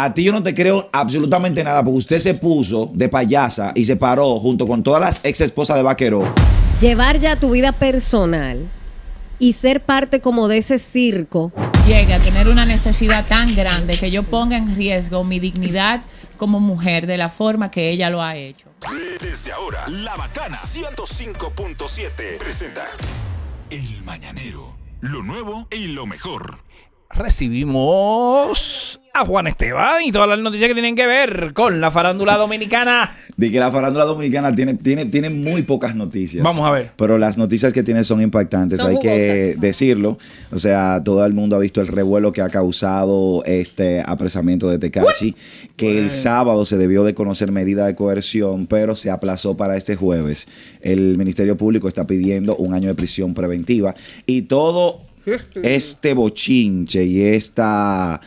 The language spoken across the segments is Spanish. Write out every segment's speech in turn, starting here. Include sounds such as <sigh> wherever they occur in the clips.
A ti yo no te creo absolutamente nada, porque usted se puso de payasa y se paró junto con todas las ex esposas de vaquero. Llevar ya tu vida personal y ser parte como de ese circo. Llega a tener una necesidad tan grande que yo ponga en riesgo mi dignidad como mujer de la forma que ella lo ha hecho. Desde ahora, La Bacana 105.7 presenta El Mañanero, lo nuevo y lo mejor recibimos a Juan Esteban y todas las noticias que tienen que ver con la farándula dominicana. <laughs> De que la farándula dominicana tiene, tiene, tiene muy pocas noticias. Vamos a ver. Pero las noticias que tiene son impactantes, hay que decirlo. O sea, todo el mundo ha visto el revuelo que ha causado este apresamiento de Tecachi, que el sábado se debió de conocer medida de coerción, pero se aplazó para este jueves. El Ministerio Público está pidiendo un año de prisión preventiva y todo <laughs> este bochinche y esta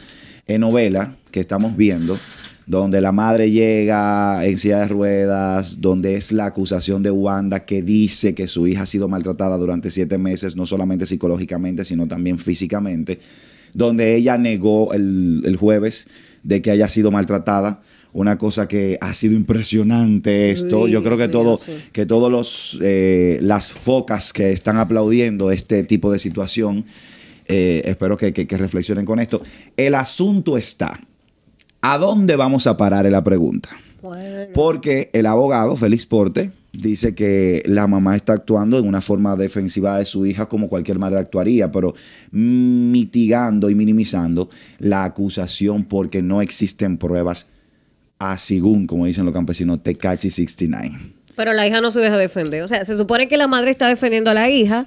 eh, novela que estamos viendo, donde la madre llega en silla de ruedas, donde es la acusación de Wanda que dice que su hija ha sido maltratada durante siete meses, no solamente psicológicamente, sino también físicamente, donde ella negó el, el jueves de que haya sido maltratada una cosa que ha sido impresionante esto. Yo creo que, todo, que todos eh, las focas que están aplaudiendo este tipo de situación, eh, espero que, reflexionen con esto. El asunto está, ¿a dónde vamos a parar en la pregunta? Porque el abogado, Félix Porte, dice que la mamá está actuando en una forma defensiva de su hija como cualquier madre actuaría, pero mitigando y minimizando la acusación porque no existen pruebas a como dicen los campesinos, Tecachi 69. Pero la hija no se deja defender. O sea, se supone que la madre está defendiendo a la hija,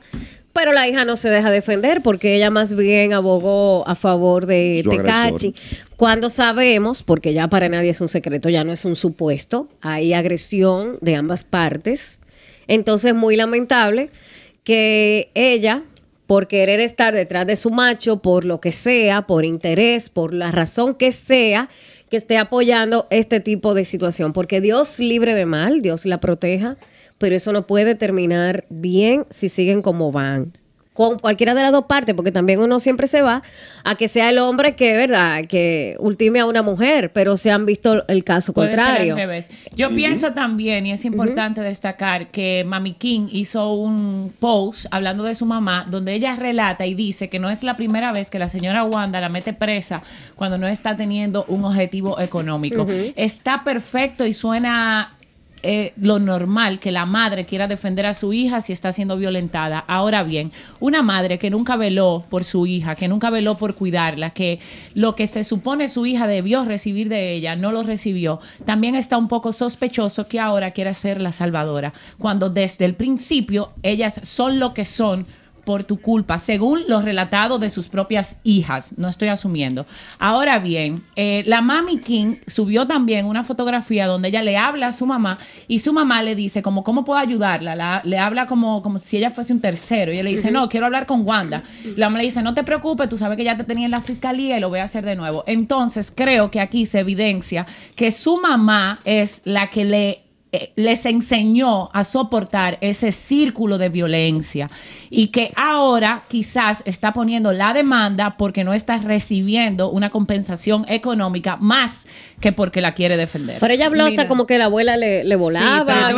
pero la hija no se deja defender porque ella más bien abogó a favor de Tecachi. Cuando sabemos, porque ya para nadie es un secreto, ya no es un supuesto, hay agresión de ambas partes. Entonces, muy lamentable que ella, por querer estar detrás de su macho, por lo que sea, por interés, por la razón que sea, que esté apoyando este tipo de situación, porque Dios libre de mal, Dios la proteja, pero eso no puede terminar bien si siguen como van con cualquiera de las dos partes, porque también uno siempre se va a que sea el hombre que, ¿verdad?, que ultime a una mujer, pero se han visto el caso contrario. Yo pienso también, y es importante destacar, que Mami King hizo un post hablando de su mamá, donde ella relata y dice que no es la primera vez que la señora Wanda la mete presa cuando no está teniendo un objetivo económico. Está perfecto y suena eh, lo normal que la madre quiera defender a su hija si está siendo violentada. Ahora bien, una madre que nunca veló por su hija, que nunca veló por cuidarla, que lo que se supone su hija debió recibir de ella, no lo recibió, también está un poco sospechoso que ahora quiera ser la salvadora, cuando desde el principio ellas son lo que son por tu culpa, según lo relatado de sus propias hijas. No estoy asumiendo. Ahora bien, eh, la mami King subió también una fotografía donde ella le habla a su mamá y su mamá le dice como, ¿cómo puedo ayudarla? le habla como, como si ella fuese un tercero. Y ella le dice, no, quiero hablar con Wanda. La mamá le dice, no te preocupes, tú sabes que ya te tenía en la fiscalía y lo voy a hacer de nuevo. Entonces, creo que aquí se evidencia que su mamá es la que le eh, les enseñó a soportar ese círculo de violencia y que ahora quizás está poniendo la demanda porque no está recibiendo una compensación económica más que porque la quiere defender. Pero ella habló hasta como que la abuela le, volaba.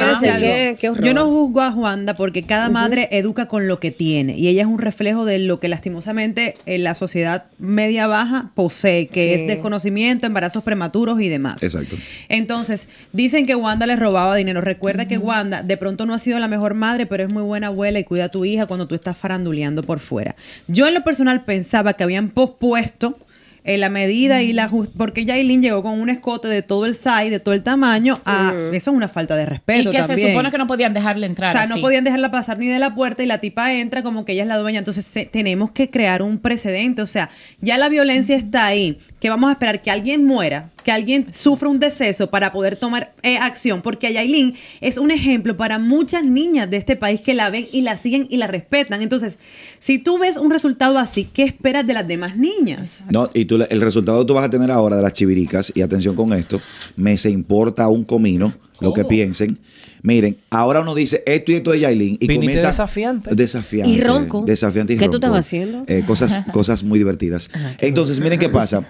Yo no juzgo a Juanda porque cada madre educa con lo que tiene y ella es un reflejo de lo que lastimosamente en la sociedad media baja posee, que es desconocimiento, embarazos prematuros y demás. Exacto. Entonces, dicen que Wanda le robaba dinero. Recuerda que Wanda de pronto no ha sido la mejor madre, pero es muy buena abuela y cuida a tu hija cuando tú estás faranduleando por fuera. Yo en lo personal pensaba que habían pospuesto eh, la medida y la justicia, porque Yailin llegó con un escote de todo el size, de todo el tamaño, a eso es una falta de respeto. Y que se supone que no podían dejarla entrar. O sea, no podían dejarla pasar ni de la puerta y la tipa entra como que ella es la dueña. Entonces tenemos que crear un precedente. O sea, ya la violencia está ahí, que vamos a esperar que alguien muera que alguien sufra un deceso para poder tomar eh, acción, porque Yailin es un ejemplo para muchas niñas de este país que la ven y la siguen y la respetan. Entonces, si tú ves un resultado así, ¿qué esperas de las demás niñas? No, y tú, el resultado que tú vas a tener ahora de las chiviricas, y atención con esto, me se importa un comino lo que oh. piensen. Miren, ahora uno dice esto y esto de Yailin y comienza desafiante. desafiante. Y ronco. Desafiante ¿Qué tú estabas haciendo? Eh, cosas, cosas muy divertidas. <laughs> Ah, Entonces, miren qué pasa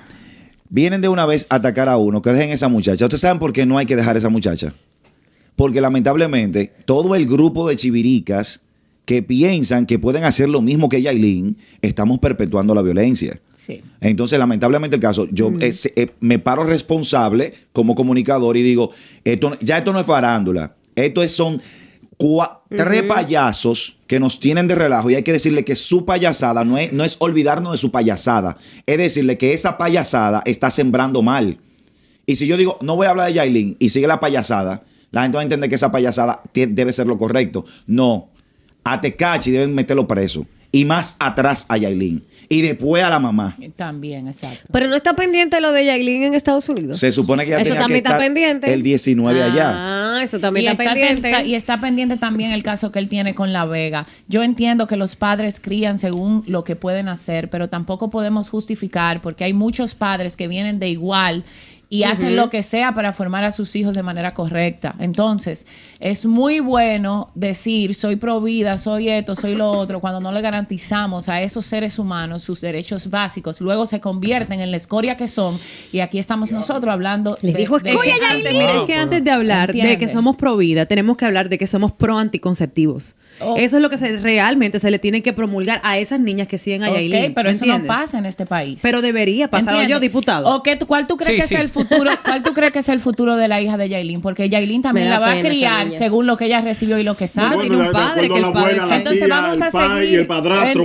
vienen de una vez a atacar a uno, que dejen esa muchacha. ¿Ustedes saben por qué no hay que dejar a esa muchacha? Porque lamentablemente todo el grupo de chiviricas que piensan que pueden hacer lo mismo que Yailin, estamos perpetuando la violencia. Sí. Entonces, lamentablemente el caso, yo mm. eh, me paro responsable como comunicador y digo, esto, ya esto no es farándula, esto es, son tres payasos que nos tienen de relajo y hay que decirle que su payasada no es, no es olvidarnos de su payasada, es decirle que esa payasada está sembrando mal. Y si yo digo, no voy a hablar de Yailin y sigue la payasada, la gente va a entender que esa payasada debe ser lo correcto. No, a Tecachi deben meterlo preso y más atrás a Yailin y después a la mamá. También, exacto. Pero no está pendiente lo de Yailin en Estados Unidos. Se supone que ya eso tenía que pendiente. el 19 allá. Ah, eso también y está, pendiente. y está pendiente también el caso que él tiene con La Vega. Yo entiendo que los padres crían según lo que pueden hacer, pero tampoco podemos justificar porque hay muchos padres que vienen de igual y hacen lo que sea para formar a sus hijos de manera correcta. Entonces, es muy bueno decir soy pro vida, soy esto, soy lo otro, cuando no le garantizamos a esos seres humanos sus derechos básicos. Luego se convierten en la escoria que son y aquí estamos nosotros hablando de, que, antes, de hablar de que somos pro vida, tenemos que hablar de que somos pro anticonceptivos. Oh. Eso es lo que realmente se le tiene que promulgar a esas niñas que siguen a okay, Yailin. pero eso no pasa en este país. Pero debería pasar. yo, diputado. ¿O qué, ¿Cuál tú crees que es el futuro? <laughs> ¿Cuál tú crees que es el futuro de la hija de Yailin? Porque Yailin también la va a criar según lo que ella recibió y lo que sabe. tiene un padre que el padre. entonces vamos a seguir. Y el padrastro.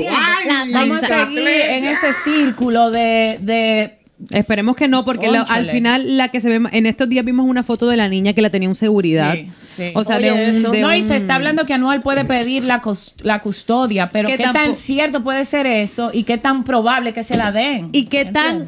vamos a seguir en ese círculo de, de Esperemos que no, porque al final la que se ve en estos días vimos una foto de la niña que la tenía un seguridad. O sea, no, y se está hablando que Anual puede pedir la, la custodia, pero qué, tan cierto puede ser eso y qué tan probable que se la den. Y qué tan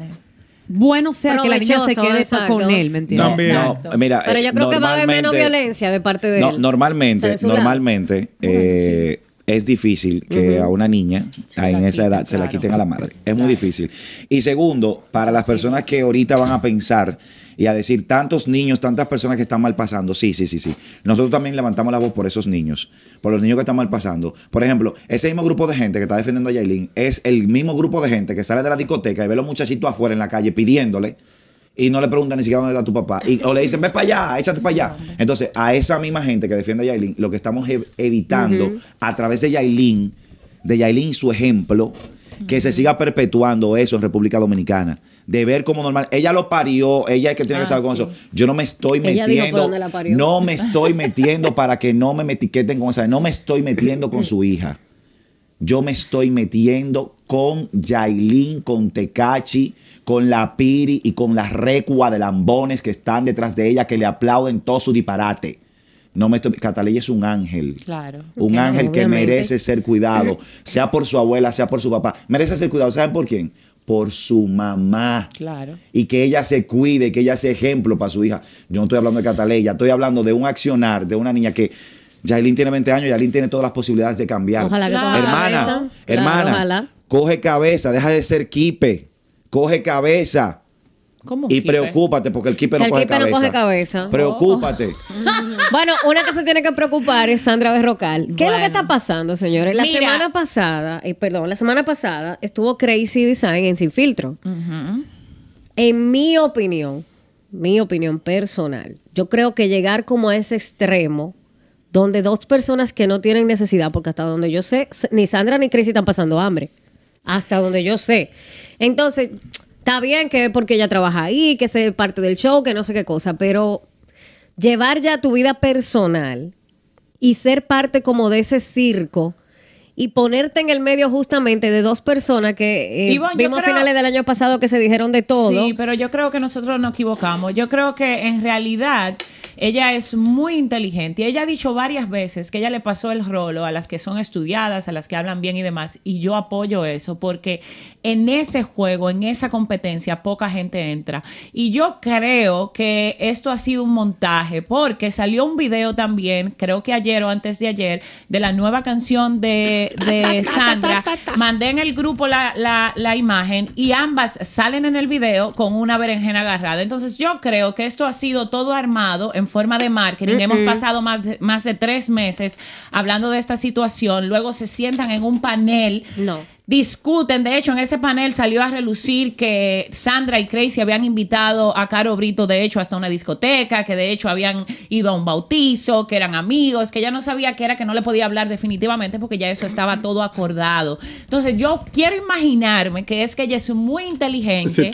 bueno sea que la niña se quede con él, ¿me eh, mira, pero yo creo que va a haber menos violencia de parte de no, Normalmente, normalmente, eh, es difícil que a una niña en esa edad se la quiten a la madre. Es muy difícil. Y segundo, para las personas que ahorita van a pensar y a decir tantos niños, tantas personas que están mal pasando, sí, sí, sí, sí. Nosotros también levantamos la voz por esos niños, por los niños que están mal pasando. Por ejemplo, ese mismo grupo de gente que está defendiendo a Yailin es el mismo grupo de gente que sale de la discoteca y ve a los muchachitos afuera en la calle pidiéndole y no le preguntan ni siquiera dónde está tu papá. Y, o le dicen, ve para allá, échate para allá. Entonces, a esa misma gente que defiende a Yailin, lo que estamos evitando a través de Yailin, de Yailin su ejemplo, que se siga perpetuando eso en República Dominicana. De ver como normal. Ella lo parió, ella es que tiene que ah, saber con eso. Yo no me estoy metiendo. No me estoy metiendo para que no me etiqueten con esa. No me estoy metiendo con su hija yo me estoy metiendo con Jailin, con Tecachi, con la Piri y con la recua de lambones que están detrás de ella que le aplauden todo su disparate. No me Cataleya es un ángel. Claro. Un ángel que merece ser cuidado, <laughs> sea por su abuela, sea por su papá. Merece ser cuidado. ¿Saben por quién? por su mamá. Claro. Y que ella se cuide, que ella sea ejemplo para su hija. Yo no estoy hablando de Cataleya, estoy hablando de un accionar de una niña que Yailin tiene 20 años, Yailin tiene todas las posibilidades de cambiar. Ojalá que Hermana, hermana, coge cabeza, deja de ser kipe. coge cabeza. ¿Cómo y preocúpate porque el kipe no, el coge no, coge cabeza. Preocúpate. <laughs> bueno, una que se tiene que preocupar es Sandra Berrocal. ¿Qué es lo que está pasando, señores? La semana pasada, eh, perdón, la semana pasada estuvo Crazy Design en Sin Filtro. En mi opinión, mi opinión personal, yo creo que llegar como a ese extremo donde dos personas que no tienen necesidad, porque hasta donde yo sé, ni Sandra ni Tracy están pasando hambre. Hasta donde yo sé. Entonces, está bien que porque ella trabaja ahí, que es parte del show, que no sé qué cosa, pero llevar ya tu vida personal y ser parte como de ese circo y ponerte en el medio justamente de dos personas que eh, vimos finales del año pasado que se dijeron de todo. Sí, pero yo creo que nosotros nos equivocamos. Yo creo que en realidad ella es muy inteligente y ella ha dicho varias veces que ella le pasó el rolo a las que son estudiadas, a las que hablan bien y demás. Y yo apoyo eso porque en ese juego, en esa competencia, poca gente entra. Y yo creo que esto ha sido un montaje porque salió un video también, creo que ayer o antes de ayer, de la nueva canción de, <laughs> Sandra. Mandé en el grupo la, imagen y ambas salen en el video con una berenjena agarrada. Entonces yo creo que esto ha sido todo armado en forma de marketing. Hemos pasado más de, más de tres meses hablando de esta situación. Luego se sientan en un panel. No discuten. De hecho, en ese panel salió a relucir que Sandra y Crazy habían invitado a Caro Brito, de hecho, hasta una discoteca, que de hecho habían ido a un bautizo, que eran amigos, que ya no sabía qué era, que no le podía hablar definitivamente porque ya eso estaba todo acordado. Entonces, yo quiero imaginarme que es que ella es muy inteligente.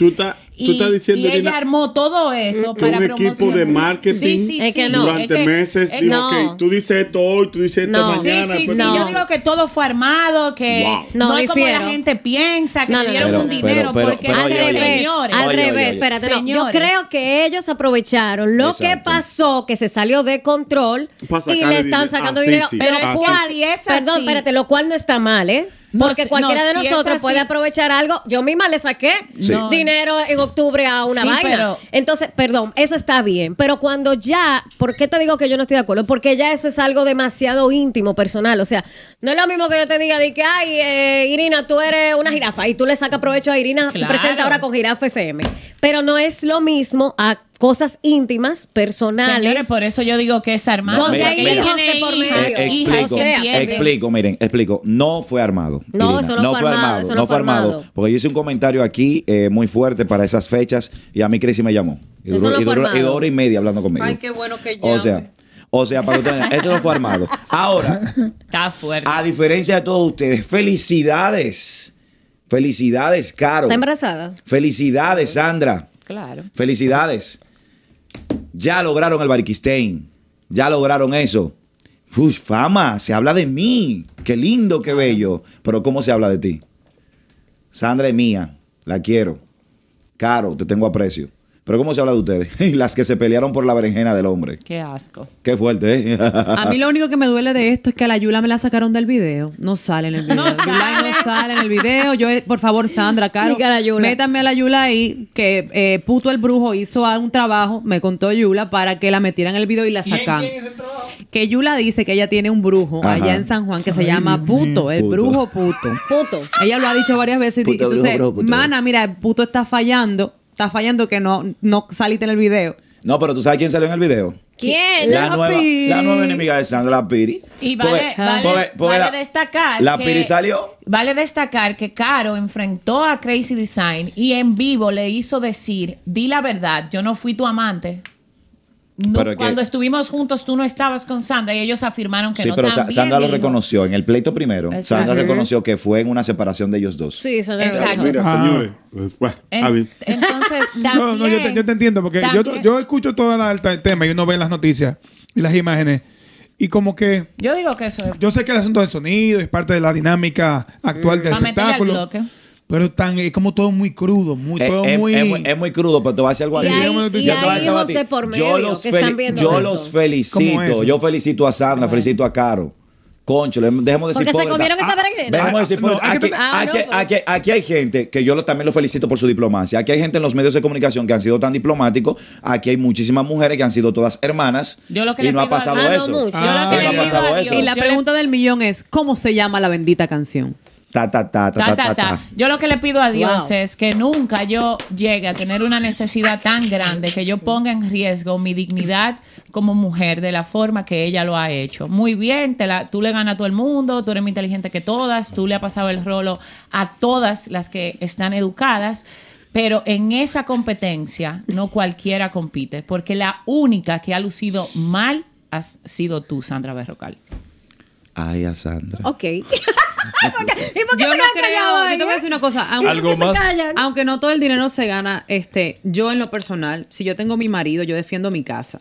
Y, ella armó todo eso un equipo de marketing durante es que, meses tú dices esto hoy, tú dices esto mañana. Sí, pues Yo digo que todo fue armado, que no, es como la gente piensa, que le dieron un dinero porque al revés, Al revés, espérate, yo creo que ellos aprovecharon lo que pasó, que se salió de control y le están ah, sacando dinero. Pero cual, perdón, espérate, lo cual no está mal, ¿eh? Porque cualquiera de nosotros puede aprovechar algo. Yo misma le saqué dinero en octubre a una vaina. Entonces, perdón, eso está bien. Pero cuando ya, ¿por qué te digo que yo no estoy de acuerdo? Porque ya eso es algo demasiado íntimo, personal. O sea, no es lo mismo que yo te diga de que, ay, eh, Irina, tú eres una jirafa y tú le sacas provecho a Irina, se presenta ahora con Jirafa FM. Pero no es lo mismo a cosas íntimas, personales. Señores, por eso yo digo que es armado. hay hijos de por medio. explico, miren, explico. No fue armado. No, eso no, fue armado. no, fue armado. Porque yo hice un comentario aquí eh, muy fuerte para esas fechas y a mí Crazy me llamó. Y duró, no y, duró, y hora y media hablando conmigo. Ay, qué bueno que llame. O sea. O sea, para ustedes, eso no fue armado. Ahora, está fuerte. A diferencia de todos ustedes, felicidades. Felicidades, Caro. Está embarazada. Felicidades, Sandra. Claro. Felicidades. Ya lograron el Bariquistein. Ya lograron eso. Uy, fama, se habla de mí. Qué lindo, qué bello. Pero ¿cómo se habla de ti? Sandra es mía, la quiero. Caro, te tengo aprecio. Pero ¿cómo se habla de ustedes? <laughs> Las que se pelearon por la berenjena del hombre. Qué asco. Qué fuerte, ¿eh? A mí lo único que me duele de esto es que a la Yula me la sacaron del video. No sale en el video. No sale. en el video. Yo, eh, por favor, Sandra, <laughs> Caro, métanme a la Yula ahí, que eh, Puto el Brujo hizo un trabajo, me contó Yula, para que la metieran en el video y la sacaran. ¿Quién, quién que Yula dice que ella tiene un brujo allá en San Juan que se llama Puto, el brujo Puto. Puto. Ella lo ha dicho varias veces. y entonces, mana, mira, el Puto está fallando está fallando que no, no saliste en el video. No, pero tú sabes quién salió en el video. ¿Quién? La, nueva, la nueva enemiga de Sandra, la Piri. Y vale, vale, destacar. La Piri salió. Vale destacar que Caro enfrentó a Crazy Design y en vivo le hizo decir: Di la verdad, yo no fui tu amante cuando estuvimos juntos, tú no estabas con Sandra y ellos afirmaron que sí, no. Sí, pero Sandra lo reconoció en el pleito primero. Sandra reconoció que fue en una separación de ellos dos. Sí, eso Exacto. Mira, señores. entonces, <laughs> también, no, yo te, entiendo, porque yo, escucho todo el tema y uno ve las noticias y las imágenes. Y como que. Yo digo que eso es. Yo sé que el asunto del sonido es parte de la dinámica actual mm. del espectáculo pero tan, es como todo muy crudo, eh, muy, es, muy... crudo, pero te voy a decir algo Y yo los, que yo los felicito, yo felicito a Sandra, felicito a Caro. Concho, dejemos de decir Porque se comieron esta berenjena. Aquí hay gente que yo también los felicito por su diplomacia. Aquí hay gente en los medios de comunicación que han sido tan diplomáticos. Aquí hay muchísimas mujeres que han sido todas hermanas. y no ha pasado eso. Y la pregunta del millón es: ¿cómo se llama la bendita canción? Ta, ta, ta, ta, Yo lo que le pido a Dios es que nunca yo llegue a tener una necesidad tan grande que yo ponga en riesgo mi dignidad como mujer de la forma que ella lo ha hecho. Muy bien, te la, tú le ganas a todo el mundo, tú eres más inteligente que todas, tú le has pasado el rolo a todas las que están educadas. Pero en esa competencia no cualquiera compite, porque la única que ha lucido mal has sido tú, Sandra Berrocal. Ay, a Sandra. Ok. <laughs> <laughs> ¿Y por qué te voy a decir eh? una cosa, aunque, aunque no todo el dinero se gana, este, yo en lo personal, si yo tengo mi marido, yo defiendo mi casa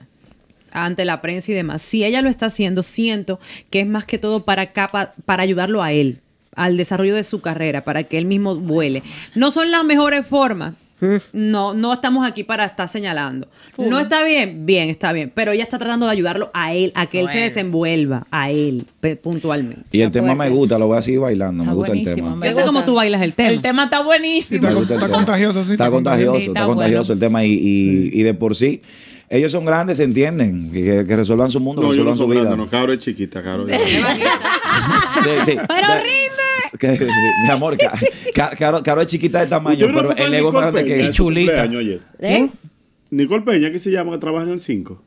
ante la prensa y demás. Si ella lo está haciendo, siento que es más que todo para para ayudarlo a él, al desarrollo de su carrera, para que él mismo vuele. No son las mejores formas, Mm. No, no estamos aquí para estar señalando. No está bien, bien, está bien. Pero ella está tratando de ayudarlo a él, a que él se desenvuelva, a él, puntualmente. Y el tema me gusta, lo voy a seguir bailando. me gusta el tema. yo sé cómo tú bailas el tema. El tema está buenísimo. está, contagioso, Está contagioso, está, contagioso el tema. Y, de por sí. Ellos son grandes, se entienden. Que, resuelvan su mundo, no, no su no, cabro es chiquita, cabro. <laughs> sí, Pero horrible. <laughs> mi amor, Caro, es chiquita de tamaño, pero el ego es más grande que chulita. ¿Eh? ¿Mm? Nicole Peña, que se llama, que trabaja en el 5.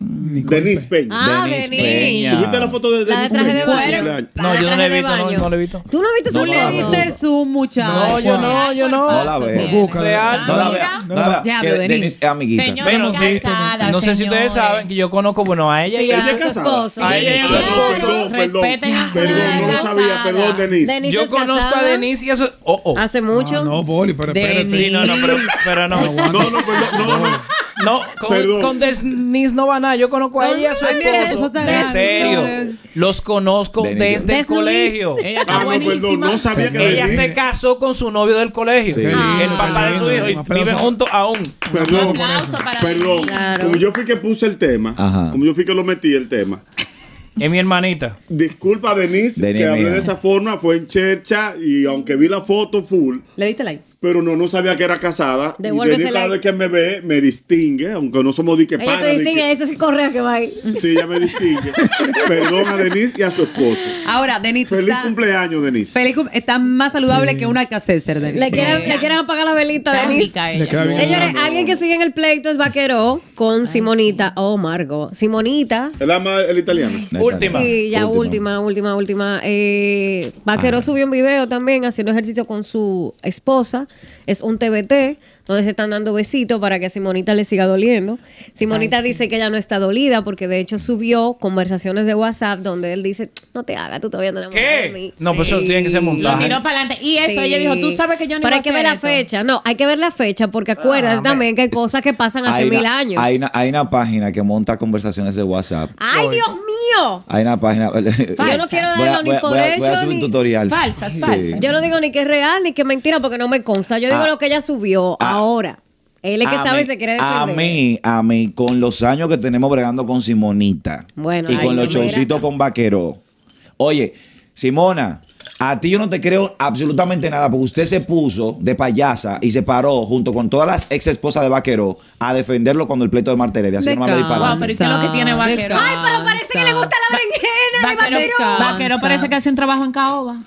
Mm, Denise Peña. Ah, Denise Peña. ¿Tuviste la foto de Denise Peña? De baño. No, yo no la he visto, no, le he visto. ¿Tú no viste su No su muchacho. No, yo no, yo no. No la veo. Real. No la veo. No la veo. Denise es amiguita. Señora No sé si ustedes saben que yo conozco, bueno, a ella y a su esposo. A ella y a su esposo. Respeten a Perdón, no lo sabía. Perdón, Denise. Yo conozco a Denise y a su... Oh, oh. ¿Hace mucho? Ah, no, Poli, pero espérate. No, no, pero no. No, no, no. No, con, Denise no va nada. Yo conozco a ella, a su serio. Los conozco desde el colegio. Ella ah, está buenísima. No sabía que Ella se casó con su novio del colegio. el ah, papá de su hijo. Y viven juntos aún. Perdón. Como yo fui que puse el tema, como yo fui que lo metí el tema. Es mi hermanita. Disculpa, Denise, que hablé de esa forma. Fue en chercha y aunque vi la foto full. Le diste like pero no, no sabía que era casada. Y Denis cada vez que me ve, me distingue, aunque no somos dique para Ella te distingue, que... ese es correa que va ahí. Sí, ella me distingue. <laughs> Perdón a Denise y a su esposo. Ahora, Denise. Feliz cumpleaños, Denise. Feliz está más saludable que una alcacéser, Denise. Le quieren, le quieren apagar la velita, Denise. Señores, alguien que sigue en el pleito es Vaquero con Simonita. Oh, Margo. Simonita. El ama, el italiano. última. Sí, ya última, última, última. Eh, Vaquero Eh, ah. Vaqueró subió un video también haciendo ejercicio con su esposa es un TBT, donde se están dando besitos para que a Simonita le siga doliendo. Simonita dice que ella no está dolida porque de hecho subió conversaciones de WhatsApp donde él dice, no te hagas, tú todavía no enamoras ¿Qué? No, pero pues eso tiene que ser montaje. Lo tiró para adelante. Y eso, ella dijo, tú sabes que yo no Pero hay que ver la fecha. No, hay que ver la fecha porque acuérdate ah, también que hay cosas que pasan hace mil años. Hay una, hay una, página que monta conversaciones de WhatsApp. ¡Ay, Dios mío! Hay una página... <laughs> Eh, yo no quiero darlo ni por eso voy a, tutorial. Falsas, falsas. Yo no digo ni que es real ni que es mentira porque no me consta. Yo digo ah. lo que ella subió ah. ahora. Él es que sabe y se quiere defender. A mí, a mí, con los años que tenemos bregando con Simonita y con los showcitos con Vaquero. Oye, Simona, a ti yo no te creo absolutamente nada porque usted se puso de payasa y se paró junto con todas las ex esposas de Vaquero a defenderlo cuando el pleito de Marte Así de no me pero que tiene Ay, pero parece que le gusta la berenjena. Vaquero, vaquero parece que hace un trabajo en caoba.